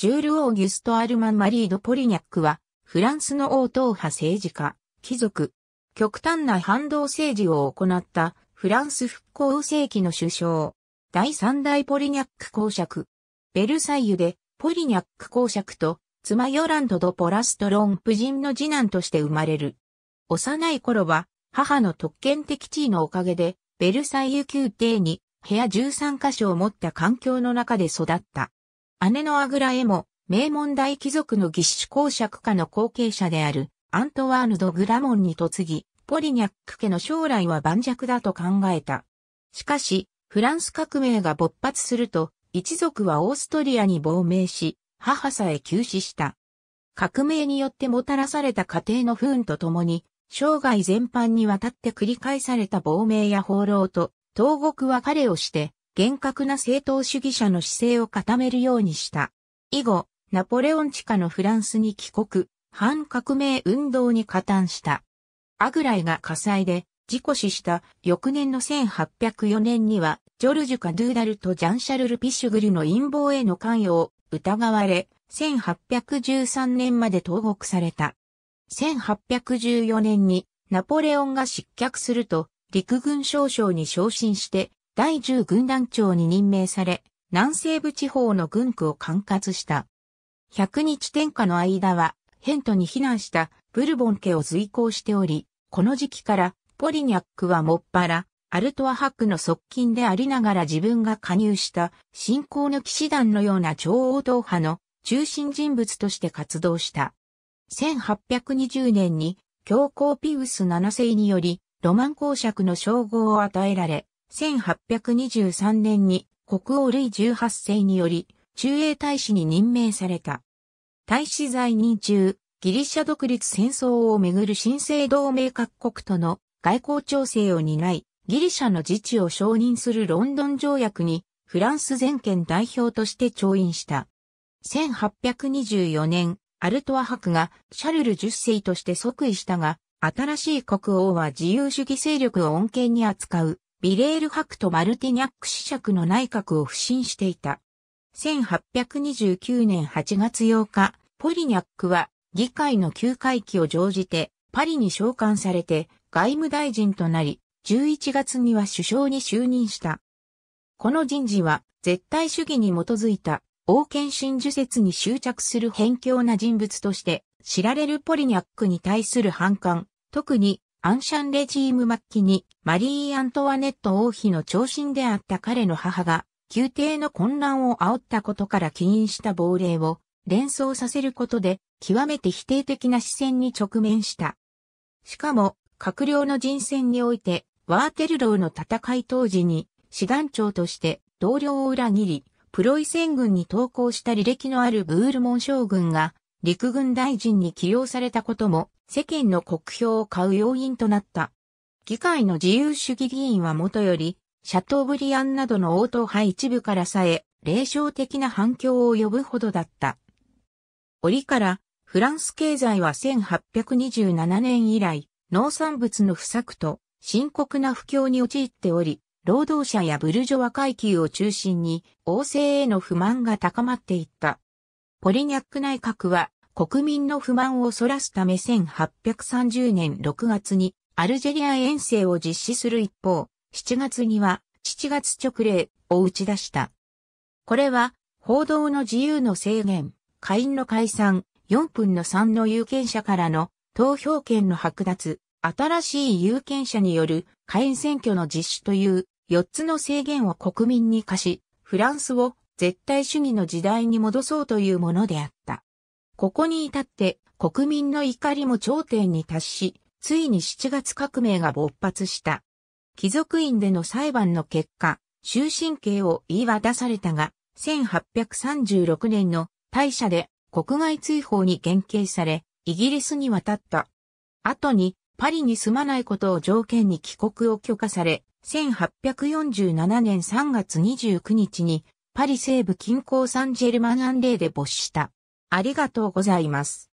ジュール・オーギュスト・アルマン・マリード・ポリニャックは、フランスの王党派政治家、貴族、極端な反動政治を行ったフランス復興世紀の首相、第三代ポリニャック公爵、ベルサイユでポリニャック公爵と妻ヨランド・ド・ポラスト・ロン夫人の次男として生まれる。幼い頃は母の特権的地位のおかげでベルサイユ宮廷に部屋13カ所を持った環境の中で育った。姉のアグラエも、名門大貴族の義手公爵家の後継者である、アントワーヌ・ド・グラモンに嫁ぎ、ポリニャック家の将来は盤石だと考えた。しかし、フランス革命が勃発すると、一族はオーストリアに亡命し、母さえ急死した。革命によってもたらされた家庭の不運とともに、生涯全般にわたって繰り返された亡命や放浪と、投獄は彼をして、厳格な正当主義者の姿勢を固めるようにした。以後、ナポレオン地下のフランスに帰国、反革命運動に加担した。アグライが火災で事故死した翌年の1804年には、ジョルジュ・カドゥーダルとジャン・シャルル・ピッシュグルの陰謀への関与を疑われ、1813年まで投獄された。1814年にナポレオンが失脚すると陸軍少将に昇進して第10軍団長に任命され、南西部地方の軍区を管轄した。100日天下の間は、ヘントに避難したブルボン家を随行しており、この時期からポリニャックはもっぱら、アルトアハックの側近でありながら自分が加入した信仰の騎士団のような超王道派の中心人物として活動した。1820年に教皇ピウス7世によりロマン公爵の称号を与えられ、1823年に国王ルイ18世により中英大使に任命された。大使在任中、ギリシャ独立戦争をめぐる新生同盟各国との外交調整を担い、ギリシャの自治を承認するロンドン条約にフランス全権代表として調印した。1824年、アルトワ博がシャルル10世として即位したが、新しい国王は自由主義勢力を恩恵に扱うビレール博とマルティニャック子爵の内閣を不信していた。1829年8月8日、ポリニャックは議会の休会期を乗じてパリに召喚されて外務大臣となり、11月には首相に就任した。この人事は絶対主義に基づいた王権真受説に執着する偏狭な人物として知られるポリニャックに対する反感、特にアンシャンレジーム末期にマリー・アントワネット王妃の長身であった彼の母が、宮廷の混乱を煽ったことから起因した亡霊を連想させることで、極めて否定的な視線に直面した。しかも、閣僚の人選において、ワーテルローの戦い当時に、師団長として同僚を裏切り、プロイセン軍に投降した履歴のあるブールモン将軍が、陸軍大臣に起用されたことも世間の国評を買う要因となった。議会の自由主義議員はもとより、シャトーブリアンなどの応答派一部からさえ、霊障的な反響を呼ぶほどだった。折から、フランス経済は1827年以来、農産物の不作と深刻な不況に陥っており、労働者やブルジョワ階級を中心に、王政への不満が高まっていった。ポリニャック内閣は国民の不満をそらすため1830年6月にアルジェリア遠征を実施する一方、7月には7月直令を打ち出した。これは報道の自由の制限、会員の解散、4分の3の有権者からの投票権の剥奪、新しい有権者による会員選挙の実施という4つの制限を国民に課し、フランスを絶対主義の時代に戻そうというものであった。ここに至って国民の怒りも頂点に達し、ついに7月革命が勃発した。貴族院での裁判の結果、終身刑を言い渡されたが、1836年の大社で国外追放に減刑され、イギリスに渡った。後にパリに住まないことを条件に帰国を許可され、1847年3月29日にパリ西部近郊サンジェルマンアンレーで没した。ありがとうございます。